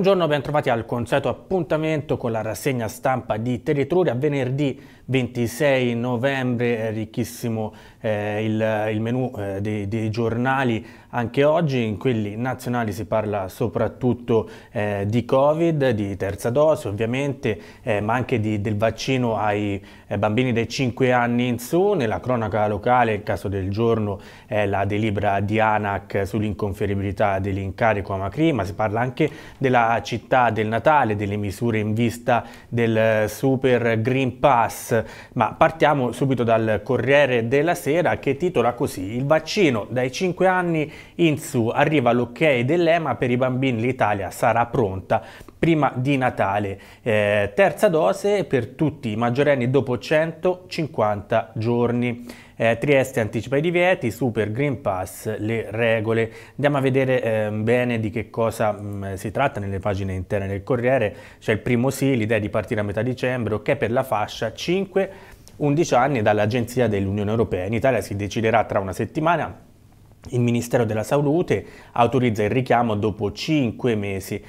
Buongiorno, ben trovati al consueto appuntamento con la rassegna stampa di Territoria. Venerdì 26 novembre, è eh, ricchissimo eh, il, il menù eh, dei, dei, giornali. Anche oggi in quelli nazionali si parla soprattutto eh, di Covid, di terza dose ovviamente, eh, ma anche di, del vaccino ai eh, bambini dai 5 anni in su. Nella cronaca locale, il caso del giorno, è la delibera di ANAC sull'inconferibilità dell'incarico a Macri, ma si parla anche della città del Natale, delle misure in vista del eh, Super Green Pass, ma partiamo subito dal Corriere della Sera che titola così Il vaccino dai 5 anni in su arriva l'ok dell'EMA per i bambini l'Italia sarà pronta prima di Natale. Eh, terza dose per tutti i maggiorenni dopo 150 giorni eh, Trieste anticipa i divieti, Super Green Pass le regole. Andiamo a vedere eh, bene di che cosa mh, mm, si tratta nelle pagine interne del Corriere. C'è il primo sì, l'idea di partire a metà dicembre, ok per la fascia 5 11 anni dall'Agenzia dell'Unione Europea. In Italia si deciderà tra una settimana. Il Ministero della Salute autorizza il richiamo dopo 5 mesi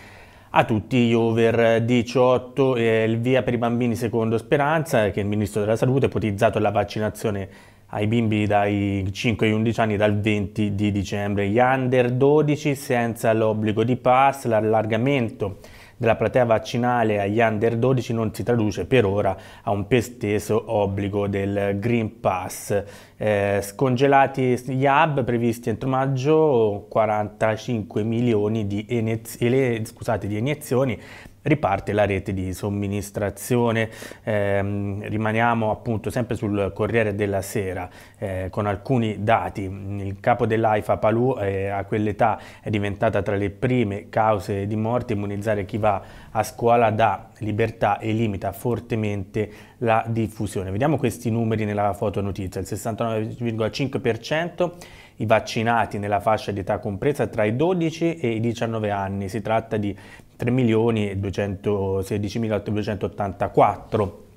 a tutti gli over 18 eh, il via per i bambini secondo Speranza che il Ministro della Salute ha ipotizzato la vaccinazione ai bimbi dai 5 ai 11 anni dal 20 di dicembre. Gli under 12 senza l'obbligo di pass, l'allargamento della platea vaccinale agli under 12 non si traduce per ora a un pesteso obbligo del Green Pass. Eh, scongelati gli hub previsti entro maggio, 45 milioni di, iniezioni, scusate, di iniezioni riparte la rete di somministrazione. Eh, rimaniamo appunto sempre sul Corriere della Sera eh, con alcuni dati. Il capo dell'AIFA Palù eh, a quell'età è diventata tra le prime cause di morte immunizzare chi va a scuola dà libertà e limita fortemente la diffusione. Vediamo questi numeri nella fotonotizia. Il 69,5% i vaccinati nella fascia di età compresa tra i 12 e i 19 anni. Si tratta di 3.216.884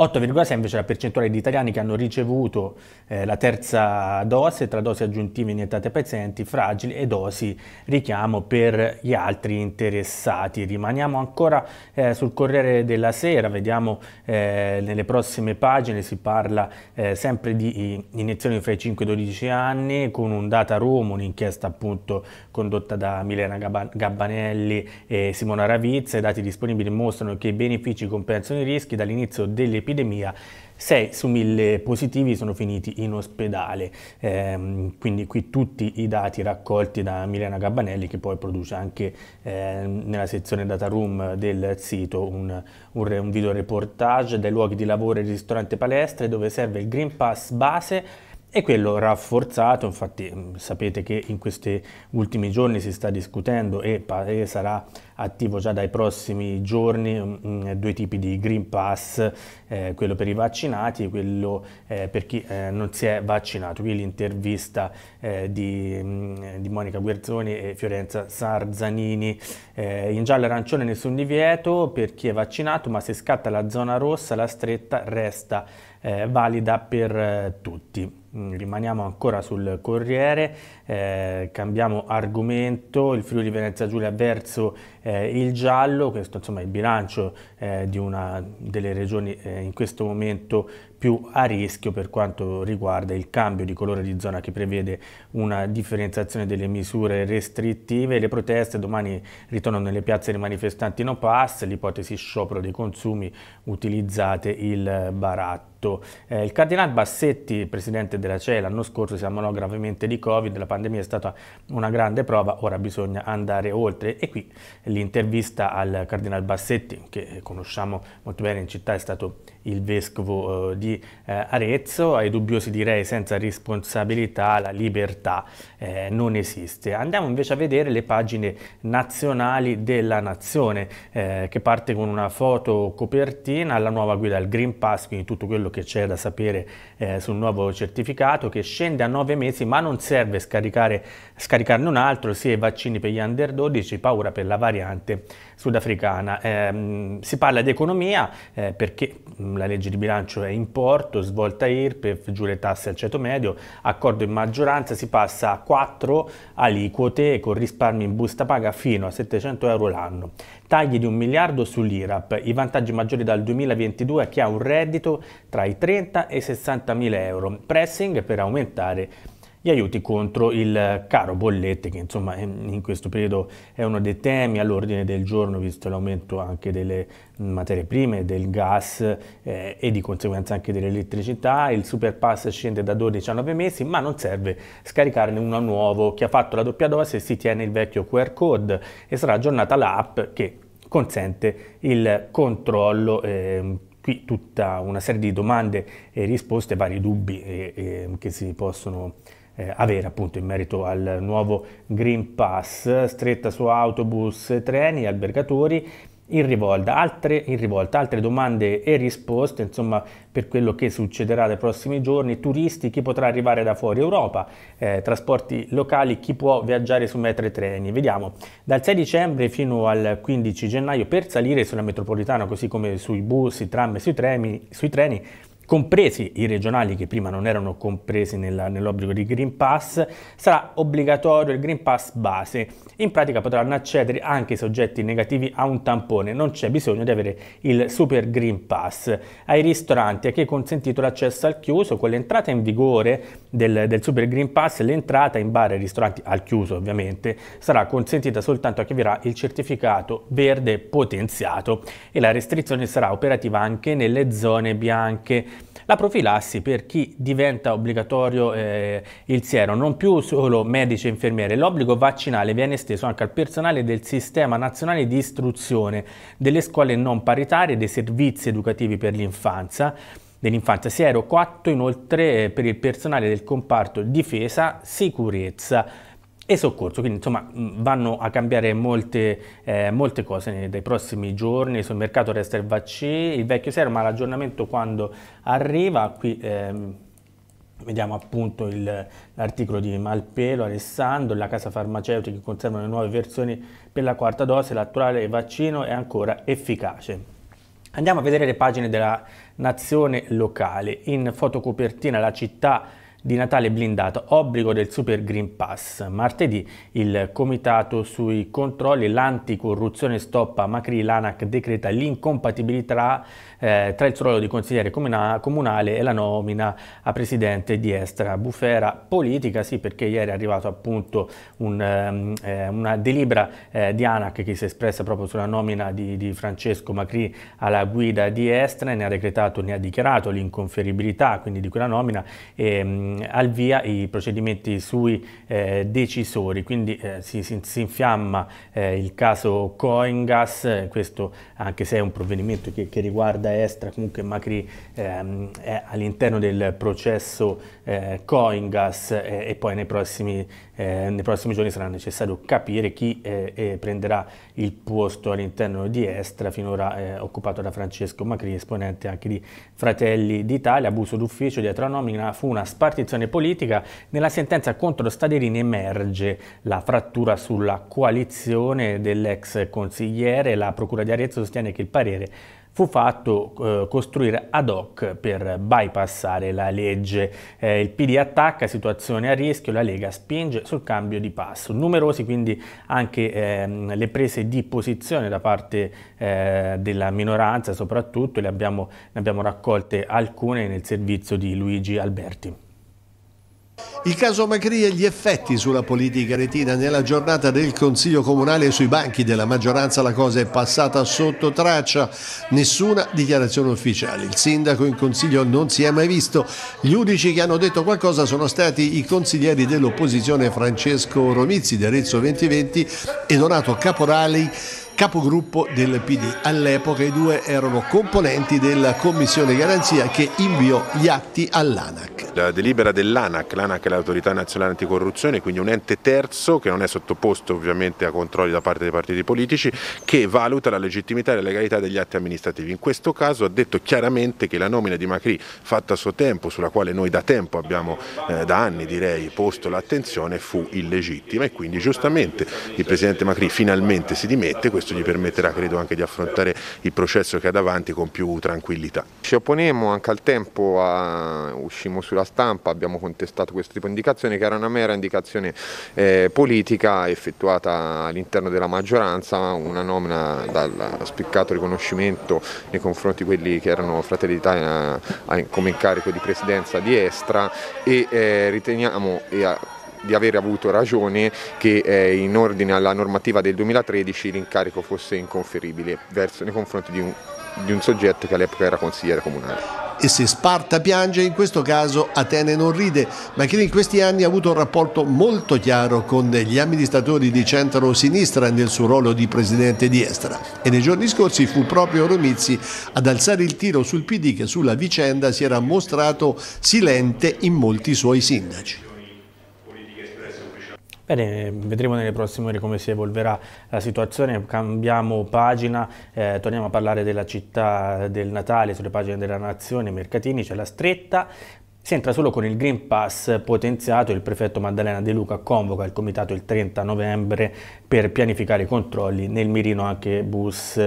8,6 invece la percentuale di italiani che hanno ricevuto eh, la terza dose tra dosi aggiuntive iniettate ai pazienti fragili e dosi richiamo per gli altri interessati. Rimaniamo ancora eh, sul Corriere della Sera, vediamo eh, nelle prossime pagine si parla eh, sempre di eh, iniezioni fra i 5 e i 12 anni con un data room, un'inchiesta appunto condotta da Milena Gabbanelli e Simona Ravizza. I dati disponibili mostrano che i benefici compensano i rischi dall'inizio dell'epidemia dell'epidemia 6 su 1000 positivi sono finiti in ospedale, eh, quindi qui tutti i dati raccolti da Milena Gabbanelli che poi produce anche eh, nella sezione data room del sito un, un, un video reportage dai luoghi di lavoro e ristorante palestre dove serve il Green Pass base e quello rafforzato, infatti mm, sapete che in questi ultimi giorni si sta discutendo e sarà attivo già dai prossimi giorni mm, mm, due tipi di Green Pass, eh, quello per i vaccinati e quello eh, per chi eh, non si è vaccinato. Qui l'intervista eh, di, di, Monica Guerzoni e Fiorenza Sarzanini. Eh, in giallo e arancione nessun divieto per chi è vaccinato, ma se scatta la zona rossa la stretta resta eh, valida per tutti. Mm, rimaniamo ancora sul Corriere, eh, cambiamo argomento, il Friuli Venezia Giulia verso eh, il giallo, questo insomma è il bilancio eh, di una delle regioni eh, in questo momento più a rischio per quanto riguarda il cambio di colore di zona che prevede una differenziazione delle misure restrittive. Le proteste domani ritornano nelle piazze dei manifestanti no pass, l'ipotesi sciopero dei consumi utilizzate il baratto. Eh, il cardinale Bassetti, presidente della CE, l'anno scorso si ammalò gravemente di Covid, la pandemia è stata una grande prova, ora bisogna andare oltre e qui l'intervista al cardinale Bassetti, che conosciamo molto bene in città, è stato il vescovo eh, di eh, Arezzo, ai dubbiosi direi senza responsabilità la libertà eh, non esiste. Andiamo invece a vedere le pagine nazionali della nazione eh, che parte con una foto copertina alla nuova guida al Green Pass, quindi tutto quello che c'è da sapere eh, sul nuovo certificato che scende a nove mesi ma non serve scaricare, scaricarne un altro, sia i vaccini per gli under 12, paura per la variante sudafricana. Eh, si parla di economia eh, perché mm, la legge di bilancio è in porto, svolta IRPEF, giù le tasse al ceto medio, accordo in maggioranza, si passa a quattro aliquote con risparmi in busta paga fino a 700 euro l'anno. Tagli di un miliardo sull'IRAP, i vantaggi maggiori dal 2022 a chi ha un reddito tra i 30 e i 60 mila euro, pressing per aumentare gli aiuti contro il caro bollette che insomma in questo periodo è uno dei temi all'ordine del giorno visto l'aumento anche delle materie prime, del gas eh, e di conseguenza anche dell'elettricità, il superpass scende da 12 a 9 mesi ma non serve scaricarne uno nuovo, chi ha fatto la doppia dose si tiene il vecchio QR code e sarà aggiornata l'app che consente il controllo eh, qui tutta una serie di domande e risposte, vari dubbi eh, eh, che si possono eh, avere appunto in merito al nuovo Green Pass, stretta su autobus, treni, albergatori, in rivolta, altre, in rivolta, altre, domande e risposte, insomma, per quello che succederà nei prossimi giorni, turisti, chi potrà arrivare da fuori Europa, eh, trasporti locali, chi può viaggiare su metro e treni. Vediamo, dal 6 dicembre fino al 15 gennaio per salire sulla metropolitana, così come sui bus, sui tram e sui treni, sui treni compresi i regionali che prima non erano compresi nell'obbligo di Green Pass, sarà obbligatorio il Green Pass base. In pratica potranno accedere anche i soggetti negativi a un tampone, non c'è bisogno di avere il Super Green Pass. Ai ristoranti è che è consentito l'accesso al chiuso, con l'entrata in vigore del, del Super Green Pass, l'entrata in bar e ristoranti al chiuso ovviamente sarà consentita soltanto a chi avrà il certificato verde potenziato e la restrizione sarà operativa anche nelle zone bianche la profilassi per chi diventa obbligatorio eh, il siero, non più solo medici e infermieri, l'obbligo vaccinale viene esteso anche al personale del sistema nazionale di istruzione, delle scuole non paritarie, dei servizi educativi per l'infanzia, dell'infanzia siero 4 inoltre eh, per il personale del comparto difesa, sicurezza e soccorso, quindi insomma mm, vanno a cambiare molte, eh, molte cose nei, prossimi giorni, sul mercato resta il vaccino, il vecchio serum, ma l'aggiornamento quando arriva, qui ehm, Vediamo appunto l'articolo di Malpelo, Alessandro, la casa farmaceutica che conserva le nuove versioni per la quarta dose, l'attuale vaccino è ancora efficace. Andiamo a vedere le pagine della nazione locale. In fotocopertina la città di Natale blindato, obbligo del Super Green Pass. Martedì il Comitato sui controlli e l'anticorruzione stoppa Macri, l'ANAC decreta l'incompatibilità eh, tra il suo ruolo di consigliere comunale e la nomina a presidente di Estra. Bufera politica, sì perché ieri è arrivato appunto un, ehm, eh, una delibera eh, di ANAC che si è espressa proprio sulla nomina di, di Francesco Macri alla guida di Estra e ne ha decretato, ne ha dichiarato l'inconferibilità quindi di quella nomina e, ehm, ehm, al via i procedimenti sui eh, decisori, quindi eh, si, si, si, infiamma eh, il caso Coingas, eh, questo anche se è un provvedimento che, che riguarda Estra, comunque Macri ehm, è all'interno del processo eh, Coingas eh, e poi nei prossimi eh, nei prossimi giorni sarà necessario capire chi eh, eh prenderà il posto all'interno di Estra, finora eh, occupato da Francesco Macri, esponente anche di Fratelli d'Italia. Abuso d'ufficio dietro la nomina fu una spartizione politica. Nella sentenza contro Staderini emerge la frattura sulla coalizione dell'ex consigliere. La Procura di Arezzo sostiene che il parere fu fatto eh, costruire ad hoc per bypassare la legge. Eh, il PD attacca, situazione a rischio, la Lega spinge sul cambio di passo. Numerosi quindi anche ehm, le prese di posizione da parte eh, della minoranza soprattutto, le abbiamo, ne abbiamo raccolte alcune nel servizio di Luigi Alberti. Il caso Macri e gli effetti sulla politica retina. Nella giornata del Consiglio Comunale e sui banchi della maggioranza la cosa è passata sotto traccia. Nessuna dichiarazione ufficiale. Il sindaco in Consiglio non si è mai visto. Gli unici che hanno detto qualcosa sono stati i consiglieri dell'opposizione Francesco Romizzi di Arezzo 2020 e Donato Caporali capogruppo del PD. All'epoca i due erano componenti della commissione garanzia che inviò gli atti all'ANAC. La delibera dell'ANAC, l'ANAC è l'autorità nazionale anticorruzione, quindi un ente terzo che non è sottoposto ovviamente a controlli da parte dei partiti politici, che valuta la legittimità e la legalità degli atti amministrativi. In questo caso ha detto chiaramente che la nomina di Macri fatta a suo tempo, sulla quale noi da tempo abbiamo eh, da anni direi posto l'attenzione, fu illegittima e quindi giustamente il Presidente Macri finalmente si dimette, questo questo gli permetterà credo anche di affrontare il processo che ha davanti con più tranquillità. Ci opponemmo anche al tempo, a... uscimmo sulla stampa, abbiamo contestato questo tipo di indicazione che era una mera indicazione eh, politica effettuata all'interno della maggioranza, una nomina dal spiccato riconoscimento nei confronti di quelli che erano Fratelli d'Italia eh, come incarico di presidenza di Estra e eh, riteniamo e a di aver avuto ragione che eh, in ordine alla normativa del 2013 l'incarico fosse inconferibile verso, nei confronti di un, di un soggetto che all'epoca era consigliere comunale. E se Sparta piange, in questo caso Atene non ride, ma che in questi anni ha avuto un rapporto molto chiaro con gli amministratori di centro-sinistra nel suo ruolo di presidente di Estra. E nei giorni scorsi fu proprio Romizzi ad alzare il tiro sul PD che sulla vicenda si era mostrato silente in molti suoi sindaci. Bene, vedremo nelle prossime ore come si evolverà la situazione, cambiamo pagina, eh, torniamo a parlare della città del Natale, sulle pagine della Nazione, Mercatini, c'è la stretta, si entra solo con il Green Pass potenziato, il prefetto Maddalena De Luca convoca il comitato il 30 novembre per pianificare i controlli, nel mirino anche bus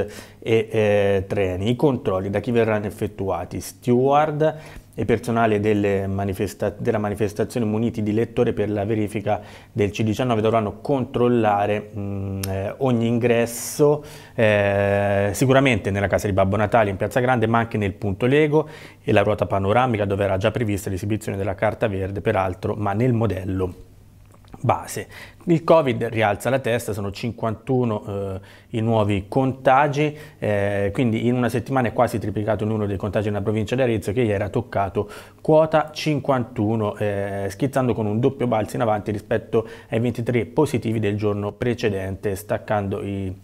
e eh, treni, i controlli da chi verranno effettuati, steward e personale manifesta della manifestazione muniti di lettore per la verifica del C19 dovranno controllare mh, mm, eh, ogni ingresso eh, sicuramente nella casa di Babbo Natale in Piazza Grande ma anche nel punto Lego e la ruota panoramica dove era già prevista l'esibizione della carta verde peraltro ma nel modello base. Il Covid rialza la testa, sono 51 eh, i nuovi contagi, eh, quindi in una settimana è quasi triplicato il numero dei contagi nella provincia di Arezzo che ieri era toccato quota 51, eh, schizzando con un doppio balzo in avanti rispetto ai 23 positivi del giorno precedente, staccando i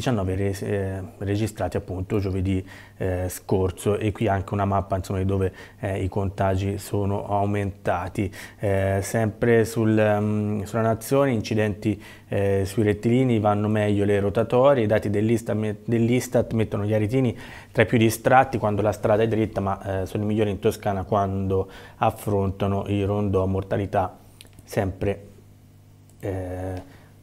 19 re, eh, registrati appunto giovedì eh, scorso e qui anche una mappa insomma, dove eh, i contagi sono aumentati. Eh, sempre sul, um, sulla nazione incidenti eh, sui rettilini vanno meglio le rotatorie, i dati dell'Istat dell mettono gli aretini tra i più distratti quando la strada è dritta ma eh, sono i migliori in Toscana quando affrontano i rondò mortalità sempre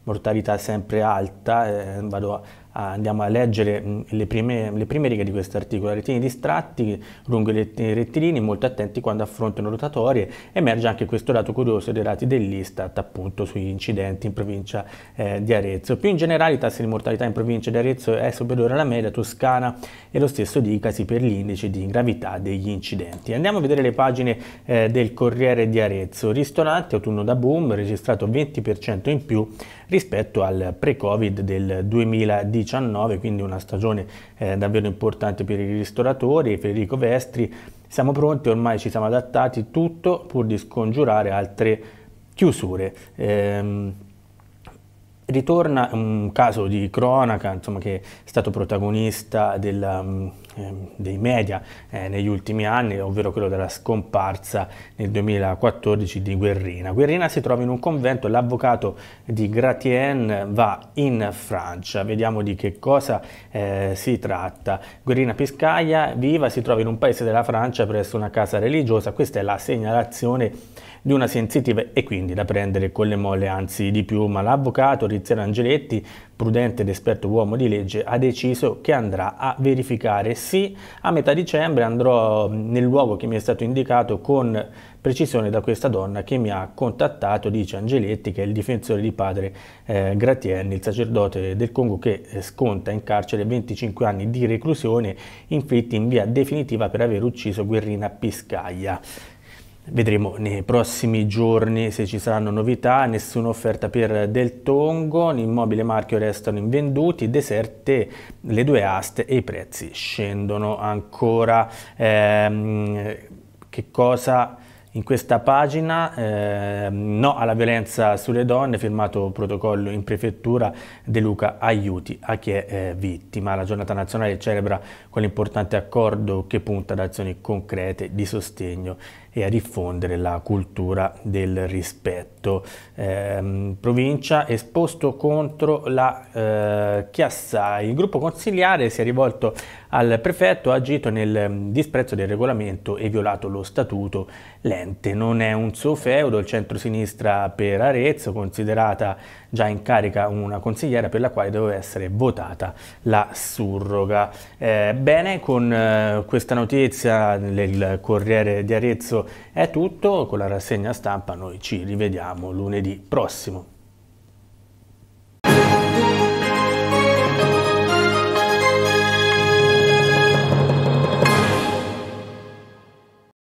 mortalità sempre alta, eh, vado Ah, andiamo a leggere mm, le, prime, le prime, righe di questo articolo. Retini distratti, lungo i rettilini, molto attenti quando affrontano rotatorie. Emerge anche questo dato curioso dei dati dell'Istat appunto sugli incidenti in provincia eh, di Arezzo. Più in generale i tassi di mortalità in provincia di Arezzo è superiore alla media toscana e lo stesso dicasi per l'indice di gravità degli incidenti. Andiamo a vedere le pagine eh, del Corriere di Arezzo. Ristorante autunno da boom, registrato 20% in più rispetto al pre-Covid del 2019. 2019, quindi una stagione eh, davvero importante per i ristoratori. Federico Vestri, siamo pronti, ormai ci siamo adattati, tutto pur di scongiurare altre chiusure. Ehm, ritorna un caso di cronaca insomma, che è stato protagonista della mm, Ehm, dei media eh, negli ultimi anni, ovvero quello della scomparsa nel 2014 di Guerrina. Guerrina si trova in un convento, l'avvocato di Gratien va in Francia, vediamo di che cosa eh, si tratta. Guerrina Piscaia, viva, si trova in un paese della Francia presso una casa religiosa, questa è la segnalazione di una sensitiva e quindi da prendere con le molle anzi di più, ma l'avvocato Rizzero Angeletti, prudente ed esperto uomo di legge, ha deciso che andrà a verificare. Sì, a metà dicembre andrò nel luogo che mi è stato indicato con precisione da questa donna che mi ha contattato, dice Angeletti, che è il difensore di padre eh, Gratienni, il sacerdote del Congo che eh, sconta in carcere 25 anni di reclusione inflitti in via definitiva per aver ucciso Guerrina Piscaglia. Vedremo nei prossimi giorni se ci saranno novità, nessuna offerta per Del Tongo, l'immobile marchio restano invenduti, deserte le due aste e i prezzi scendono ancora. Ehm, che cosa in questa pagina eh, no alla violenza sulle donne firmato protocollo in prefettura De Luca aiuti a chi è eh, vittima la giornata nazionale celebra quell'importante accordo che punta ad azioni concrete di sostegno e a diffondere la cultura del rispetto. Eh, provincia esposto contro la eh, Chiassà. Il gruppo consigliare si è rivolto al prefetto, ha agito nel mm, disprezzo del regolamento e violato lo statuto. L'ente non è un suo feudo, il centro-sinistra per Arezzo, considerata già in carica una consigliera per la quale doveva essere votata la surroga. Eh, bene, con eh, questa notizia il Corriere di Arezzo è tutto, con la rassegna stampa noi ci rivediamo lunedì prossimo.